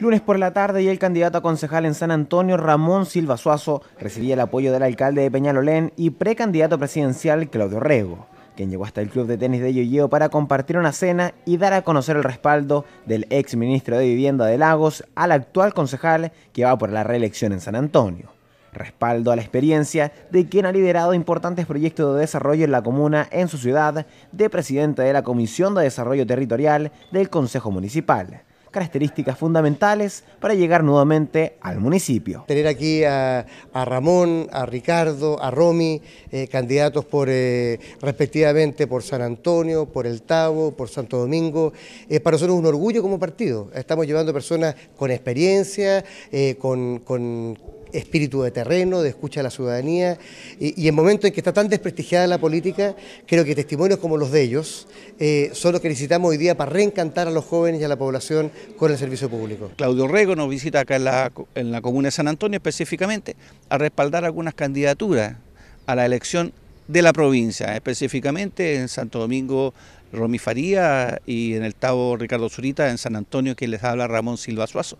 Lunes por la tarde y el candidato a concejal en San Antonio, Ramón Silva Suazo, recibía el apoyo del alcalde de Peñalolén y precandidato presidencial, Claudio Rego, quien llegó hasta el club de tenis de Yoyeo para compartir una cena y dar a conocer el respaldo del ex ministro de Vivienda de Lagos al actual concejal que va por la reelección en San Antonio. Respaldo a la experiencia de quien ha liderado importantes proyectos de desarrollo en la comuna en su ciudad, de presidente de la Comisión de Desarrollo Territorial del Consejo Municipal características fundamentales para llegar nuevamente al municipio. Tener aquí a, Ramón, a Ricardo, a Romy, eh, candidatos por eh, respectivamente por San Antonio, por El Tavo, por Santo Domingo, es eh, para nosotros un orgullo como partido. Estamos llevando personas con experiencia, con espíritu de terreno, de escucha a la ciudadanía, y, en momentos en que está tan desprestigiada la política, creo que testimonios como los de ellos eh, son los que necesitamos hoy día para reencantar a los jóvenes y a la población con el servicio público. Claudio Rego nos visita acá en la, comuna de San Antonio específicamente a respaldar algunas candidaturas a la elección de la provincia, específicamente en Santo Domingo Romifaría y en el Tavo Ricardo Zurita, en San Antonio que les habla Ramón Silva Suazo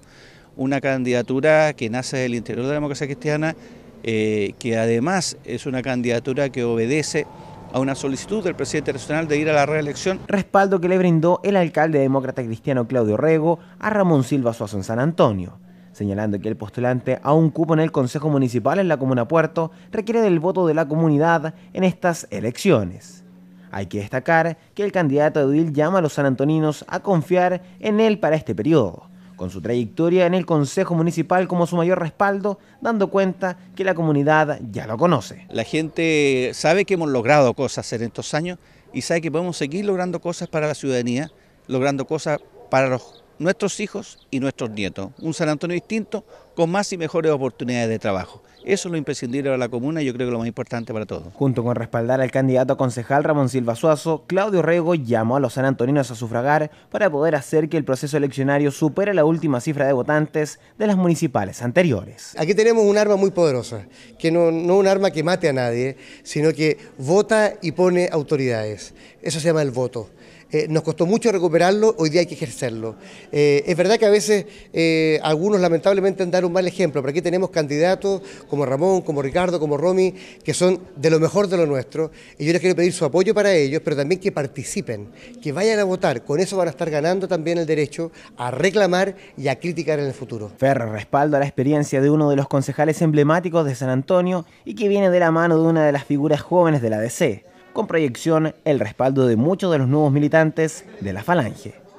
una candidatura que nace del interior de la democracia cristiana, eh, que además es una candidatura que obedece a una solicitud del presidente nacional de ir a la reelección. Respaldo que le brindó el alcalde demócrata cristiano Claudio Rego a Ramón Silva Suazo en San Antonio, señalando que el postulante a un cupo en el Consejo Municipal en la Comuna Puerto requiere del voto de la comunidad en estas elecciones. Hay que destacar que el candidato Edil llama a los sanantoninos a confiar en él para este periodo con su trayectoria en el Consejo Municipal como su mayor respaldo, dando cuenta que la comunidad ya lo conoce. La gente sabe que hemos logrado cosas en estos años y sabe que podemos seguir logrando cosas para la ciudadanía, logrando cosas para nuestros hijos y nuestros nietos. Un San Antonio distinto, con más y mejores oportunidades de trabajo. Eso es lo imprescindible para la comuna y yo creo que lo más importante para todos. Junto con respaldar al candidato a concejal Ramón Silva Suazo, Claudio Rego llamó a los sanantoninos a sufragar para poder hacer que el proceso eleccionario supere la última cifra de votantes de las municipales anteriores. Aquí tenemos un arma muy poderosa, que no, no un arma que mate a nadie, sino que vota y pone autoridades. Eso se llama el voto. Eh, nos costó mucho recuperarlo, hoy día hay que ejercerlo. Eh, es verdad que a veces eh, algunos lamentablemente andaron mal ejemplo, pero aquí tenemos candidatos como Ramón, como Ricardo, como Romy, que son de lo mejor de lo nuestro, y yo les quiero pedir su apoyo para ellos, pero también que participen, que vayan a votar, con eso van a estar ganando también el derecho a reclamar y a criticar en el futuro. Ferrer respalda la experiencia de uno de los concejales emblemáticos de San Antonio y que viene de la mano de una de las figuras jóvenes de la DC, con proyección el respaldo de muchos de los nuevos militantes de la Falange.